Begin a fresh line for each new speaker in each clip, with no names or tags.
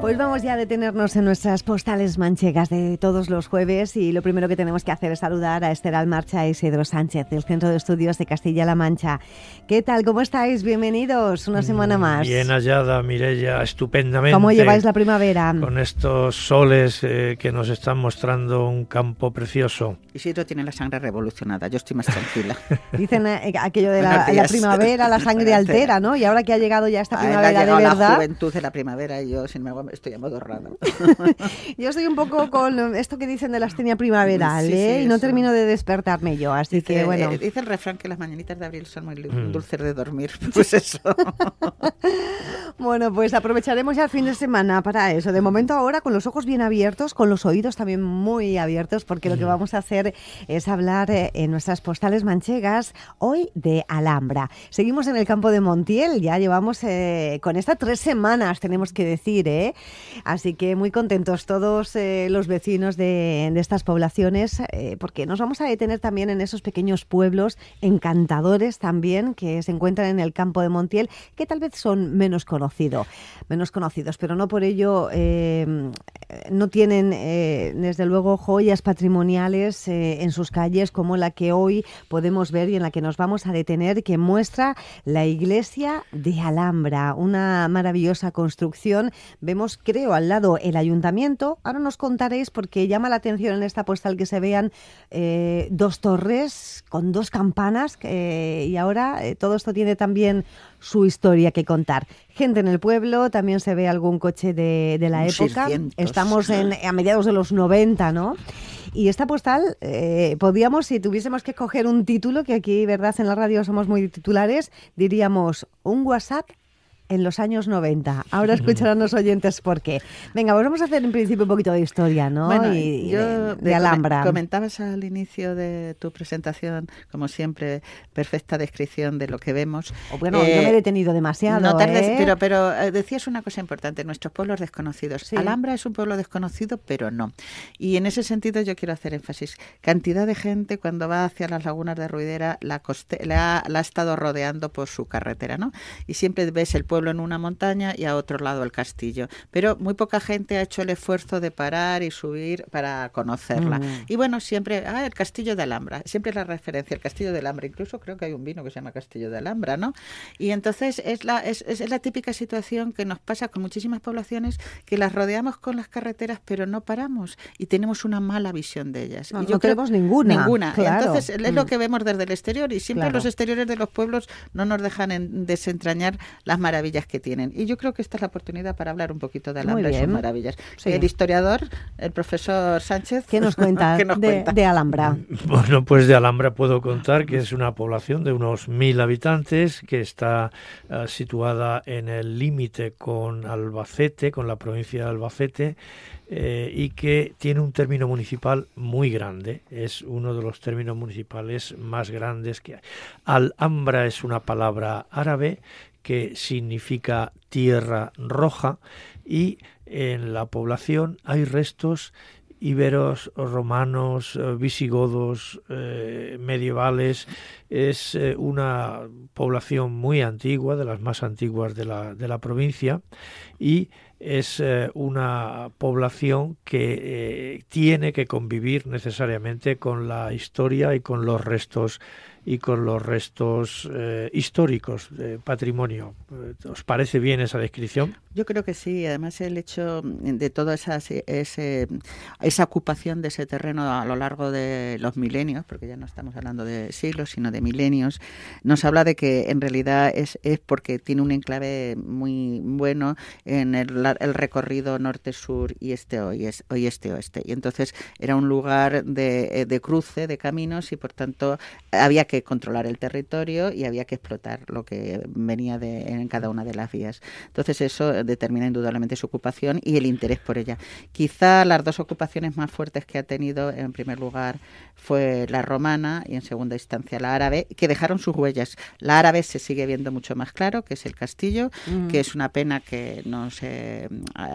Pues vamos ya a detenernos en nuestras postales manchegas de todos los jueves y lo primero que tenemos que hacer es saludar a Esther Almarcha y Isidro Sánchez del Centro de Estudios de Castilla-La Mancha. ¿Qué tal? ¿Cómo estáis? Bienvenidos una semana mm, más. Bien
hallada, Mirella, estupendamente. ¿Cómo lleváis la primavera? Con estos soles eh, que nos están mostrando un campo precioso.
Isidro tiene la sangre revolucionada, yo estoy más tranquila.
Dicen eh, eh, aquello de la, primavera, la sangre altera, ¿no? Y ahora que ha llegado ya esta primavera de verdad. la juventud
de la primavera y yo sin embargo Estoy llamado random.
yo estoy un poco con esto que dicen de la astenia primaveral, ¿eh? y no termino de
despertarme yo, así que bueno. Eh, dice el refrán que las mañanitas de abril son muy mm. dulces de dormir, pues eso.
Bueno, pues aprovecharemos ya el fin de semana para eso. De momento ahora con los ojos bien abiertos, con los oídos también muy abiertos, porque lo que vamos a hacer es hablar eh, en nuestras postales manchegas hoy de Alhambra. Seguimos en el campo de Montiel, ya llevamos eh, con estas tres semanas, tenemos que decir, ¿eh? Así que muy contentos todos eh, los vecinos de, estas poblaciones, porque nos vamos a detener también en esos pequeños pueblos encantadores también que se encuentran en el campo de Montiel, que tal vez son menos conocidos conocido, menos conocidos, pero no por ello eh, no tienen eh, desde luego joyas patrimoniales eh, en sus calles como la que hoy podemos ver y en la que nos vamos a detener, que muestra la iglesia de Alhambra, una maravillosa construcción. Vemos, creo, al lado el ayuntamiento. Ahora nos contaréis porque llama la atención en esta postal que se vean dos torres con dos campanas y ahora todo esto tiene también su historia que contar. Gente en el pueblo, también se ve algún coche de, la época. Estamos en, a mediados de los 90, ¿no? Y esta postal, eh, podíamos, si tuviésemos que escoger un título, que aquí, ¿verdad? En la radio somos muy titulares, diríamos un WhatsApp en los años 90. Ahora escucharán los oyentes por qué. Venga, pues volvemos a hacer en principio un poquito de historia, ¿no? de, Alhambra.
Comentabas al inicio de tu presentación, como siempre, perfecta descripción de lo que vemos. Oh, bueno, yo me he eh, detenido
demasiado. No tardes, ¿eh?
pero, eh, decías una cosa importante, nuestros pueblos desconocidos. Sí. Alhambra es un pueblo desconocido, pero no. Y en ese sentido yo quiero hacer énfasis. Cantidad de gente cuando va hacia las lagunas de Ruidera la, la ha estado rodeando por su carretera, ¿no? Y siempre ves el pueblo en una montaña y a otro lado el castillo. Pero muy poca gente ha hecho el esfuerzo de parar y subir para conocerla. Mm. Y bueno, siempre, ah, el castillo de Alhambra, siempre es la referencia, el castillo de Alhambra. Incluso creo que hay un vino que se llama Castillo de Alhambra, ¿no? Y entonces es la, es, es la típica situación que nos pasa con muchísimas poblaciones que las rodeamos con las carreteras, pero no paramos y tenemos una mala visión de ellas. No, yo ninguna. Ninguna. Entonces es lo mm. que vemos desde el exterior y siempre los exteriores de los pueblos no nos dejan desentrañar las maravillas que tienen. Y yo creo que esta es la oportunidad para hablar un poquito de Alhambra Soy maravillas. El historiador, el profesor Sánchez, ¿qué nos cuenta, de, Alhambra?
Bueno, pues de Alhambra puedo contar que es una población de unos mil habitantes que está eh, situada en el límite con Albacete, con la provincia de Albacete, eh, y que tiene un término municipal muy grande. Es uno de los términos municipales más grandes que hay. Alhambra es una palabra árabe que significa tierra roja, y en la población hay restos iberos, romanos, eh, visigodos, eh, medievales. Es eh, una población muy antigua, de las más antiguas de la, de la provincia, y es eh, una población que eh, tiene que convivir necesariamente con la historia y con los restos y con los restos eh, históricos de patrimonio. ¿Os parece bien esa descripción?
Yo creo que sí. Además, el hecho de toda esa, esa ocupación de ese terreno a lo largo de los milenios, porque ya no estamos hablando de siglos, sino de milenios, nos habla de que en realidad es, es porque tiene un enclave muy bueno en el el recorrido norte-sur y este-oeste. este oeste. Y entonces era un lugar de, eh, de cruce de caminos y por tanto eh, había que controlar el territorio y había que explotar lo que venía en cada una de las vías. Entonces eso eh, determina indudablemente su ocupación y el interés por ella. Quizá las dos ocupaciones más fuertes que ha tenido en primer lugar fue la romana y en segunda instancia la árabe, que dejaron sus huellas. La árabe se sigue viendo mucho más claro, que es el castillo, mm. que es una pena que no se eh,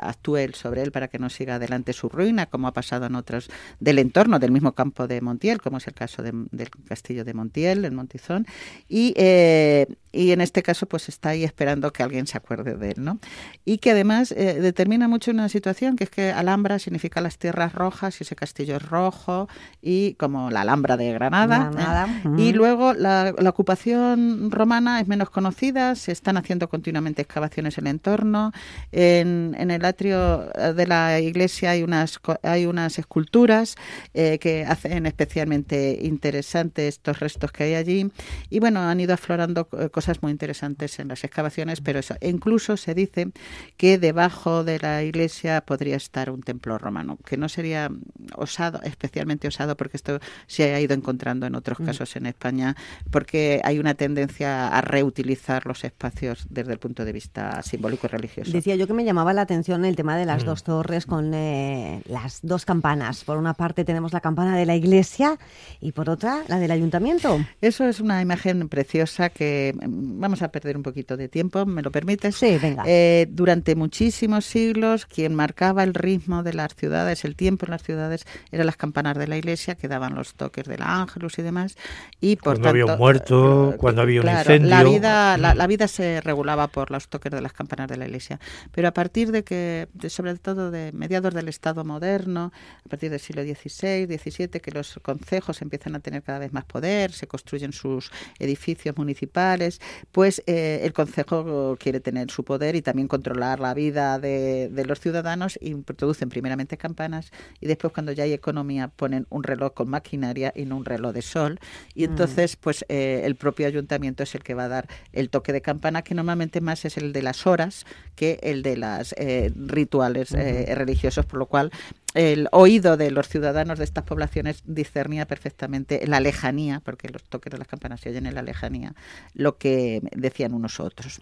actúe sobre él para que no siga adelante su ruina, como ha pasado en otros del entorno del mismo campo de Montiel, como es el caso del castillo de Montiel, en Montizón. Y eh, y en este caso pues está ahí esperando que alguien se acuerde de él, ¿no? Y que además eh, determina mucho una situación, que es que Alhambra significa las tierras rojas y ese castillo es rojo y como la Alhambra de Granada. ¿eh? Y luego la, ocupación romana es menos conocida, se están haciendo continuamente excavaciones en el entorno, en, el atrio eh, de la iglesia hay unas, hay unas esculturas que hacen especialmente interesantes estos restos que hay allí y bueno, han ido aflorando cosas muy interesantes en las excavaciones, pero eso. incluso se dice que debajo de la iglesia podría estar un templo romano, que no sería osado, especialmente osado, porque esto se ha ido encontrando en otros casos en España, porque hay una tendencia a reutilizar los espacios desde el punto de vista simbólico y religioso.
Decía yo que me llamaba la atención el tema de las mm. dos torres con eh, las dos campanas. Por una parte tenemos la campana de la iglesia y por otra
la del ayuntamiento. Eso es una imagen preciosa que vamos a perder un poquito de tiempo, ¿me lo permites? Sí, venga. Eh, durante muchísimos siglos, quien marcaba el ritmo de las ciudades, el tiempo en las ciudades, eran las campanas de la iglesia que daban los toques del ángelus y demás. Y por cuando había un muerto, eh, cuando había un incendio. La vida, la, vida se regulaba por los toques de las campanas de la iglesia. Pero a partir de que, sobre todo de mediados del Estado moderno, a partir del siglo XVI, XVII, que los concejos empiezan a tener cada vez más poder, se construyen sus edificios municipales, pues eh, el Consejo quiere tener su poder y también controlar la vida de, los ciudadanos y producen primeramente campanas y después cuando ya hay economía ponen un reloj con maquinaria y no un reloj de sol. Y mm. entonces, pues eh, el propio ayuntamiento es el que va a dar el toque de campana, que normalmente más es el de las horas que el de los eh, rituales religiosos, por lo cual el oído de los ciudadanos de estas poblaciones discernía perfectamente la lejanía, porque los toques de las campanas se oyen en la lejanía, lo que decían unos otros.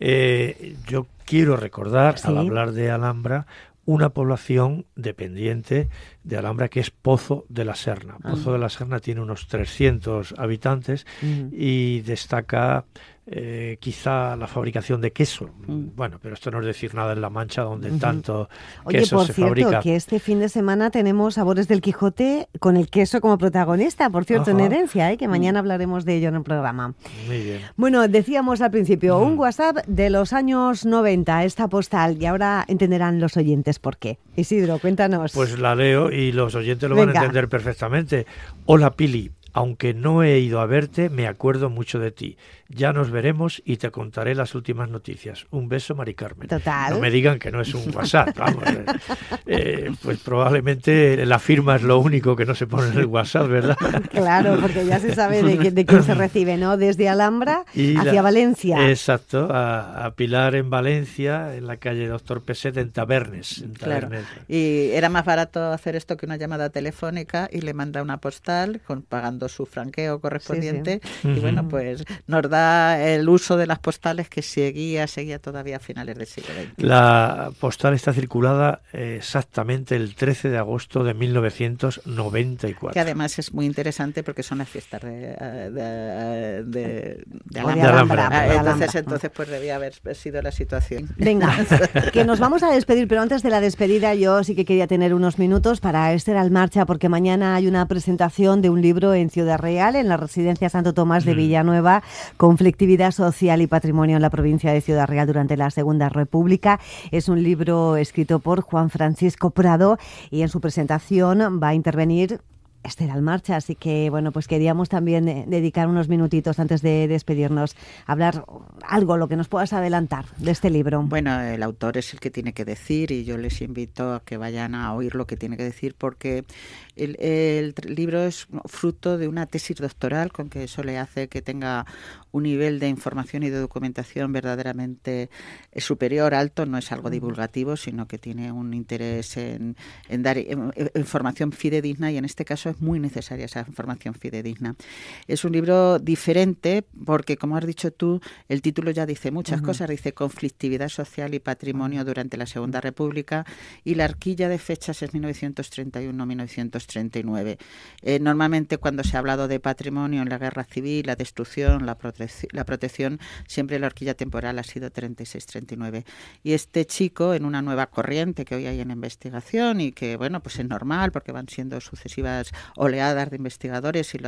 Eh, yo quiero recordar, al hablar de Alhambra, una población dependiente de Alhambra que es Pozo de la Serna. Pozo ah. de la Serna tiene unos 300 habitantes y destaca eh, quizá la fabricación de queso. Mm. Bueno, pero esto no es decir nada en La Mancha, donde tanto Oye, por cierto, que este
fin de semana tenemos Sabores del Quijote con el queso como protagonista, por cierto, en herencia, ¿eh? que mm. mañana hablaremos de ello en el programa. Muy bien. Bueno, decíamos al principio, mm. un WhatsApp de los años 90, esta postal, y ahora entenderán los oyentes por qué. Isidro, cuéntanos. Pues
la leo y los oyentes lo van a entender perfectamente. Hola, Pili aunque no he ido a verte, me acuerdo mucho de ti. Ya nos veremos y te contaré las últimas noticias. Un beso, Mari Carmen. Total. No me digan que no es un WhatsApp. Eh. Eh, pues probablemente la firma es lo único que no se pone en el WhatsApp, ¿verdad? Claro, porque ya se sabe de, quién se
recibe, ¿no? Desde Alhambra hacia Valencia.
Exacto, a, Pilar en Valencia, en la calle Doctor Peset, en Tabernes.
Y era más barato hacer esto que una llamada telefónica y le manda una postal con, pagando su franqueo correspondiente. Y bueno, pues nos da el uso de las postales que seguía, seguía todavía a finales del siglo XX.
La postal está circulada eh, exactamente el 13 de agosto de 1994. Que
además es muy interesante porque son las fiestas de, Alhambra. Ah, entonces, entonces, pues debía haber sido la situación. Venga, que
nos vamos a despedir, pero antes de la despedida yo sí que quería tener unos minutos para estar al marcha porque mañana hay una presentación de un libro en Ciudad Real, en la residencia Santo Tomás de mm. Villanueva, Conflictividad Social y Patrimonio en la provincia de Ciudad Real durante la Segunda República. Es un libro escrito por Juan Francisco Prado y en su presentación va a intervenir Esther marcha, así que bueno, pues queríamos también eh, dedicar unos minutitos antes de despedirnos, a hablar algo, lo
que nos puedas adelantar de este libro. Bueno, el autor es el que tiene que decir y yo les invito a que vayan a oír lo que tiene que decir porque el, libro es fruto de una tesis doctoral, con que eso le hace que tenga un nivel de información y de documentación verdaderamente eh, superior, alto, no es algo divulgativo, sino que tiene un interés en, en dar eh, información fidedigna y en este caso es muy necesaria esa información fidedigna. Es un libro diferente porque, como has dicho tú, el título ya dice muchas cosas. Dice conflictividad social y patrimonio durante la Segunda República y la arquilla de fechas es 1931-1939. Eh, normalmente cuando se ha hablado de patrimonio en la guerra civil, la destrucción, la, la protección, siempre la horquilla temporal ha sido 36-39. Y este chico, en una nueva corriente que hoy hay en investigación y que, bueno, pues es normal porque van siendo sucesivas oleadas de investigadores y,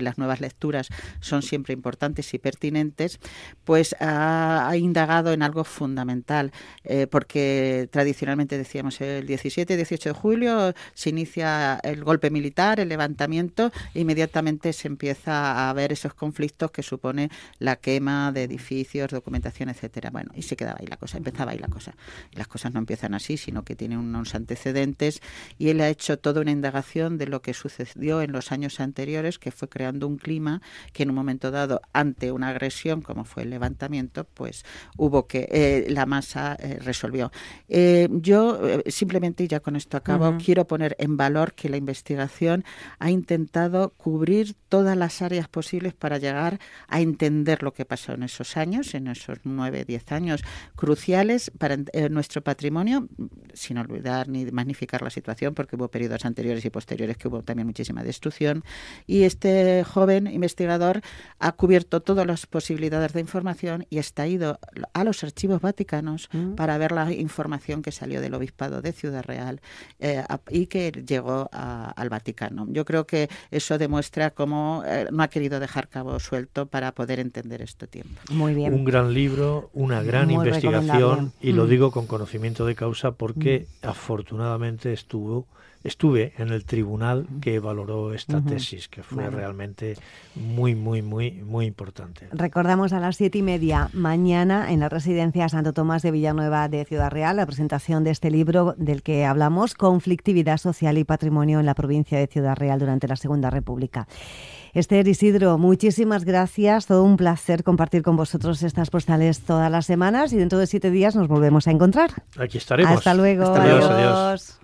las nuevas lecturas son siempre importantes y pertinentes, pues ha, indagado en algo fundamental, eh, porque tradicionalmente decíamos el 17 18 de julio se inicia el golpe militar, el levantamiento, e inmediatamente se empieza a ver esos conflictos que supone la quema de edificios, documentación, etcétera. Bueno, y se quedaba ahí la cosa, empezaba ahí la cosa. Las cosas no empiezan así, sino que tienen unos antecedentes y él ha hecho toda una indagación de lo que sucede dio en los años anteriores, que fue creando un clima que en un momento dado, ante una agresión como fue el levantamiento, pues hubo que eh, la masa eh, resolvió. Eh, yo simplemente, y ya con esto acabo, quiero poner en valor que la investigación ha intentado cubrir todas las áreas posibles para llegar a entender lo que pasó en esos años, en esos nueve, diez años cruciales para nuestro patrimonio, sin olvidar ni magnificar la situación, porque hubo periodos anteriores y posteriores que hubo también muchísima destrucción. Y este joven investigador ha cubierto todas las posibilidades de información y está ido a los archivos vaticanos mm. para ver la información que salió del obispado de Ciudad Real eh, y que llegó al Vaticano. Yo creo que eso demuestra cómo eh, no ha querido dejar cabo suelto para poder entender este tiempo.
Muy bien. Un gran libro, una gran investigación y lo mm. digo con conocimiento de causa porque mm. afortunadamente estuvo estuve en el tribunal que valoró esta tesis, que fue realmente muy, muy, muy, muy importante.
Recordamos a las siete y media mañana en la residencia Santo Tomás de Villanueva de Ciudad Real la presentación de este libro del que hablamos, Conflictividad Social y Patrimonio en la provincia de Ciudad Real durante la Segunda República. Esther Isidro, muchísimas gracias. Todo un placer compartir con vosotros estas postales todas las semanas y dentro de siete días nos volvemos a encontrar.
Aquí estaremos. Hasta luego. adiós. adiós.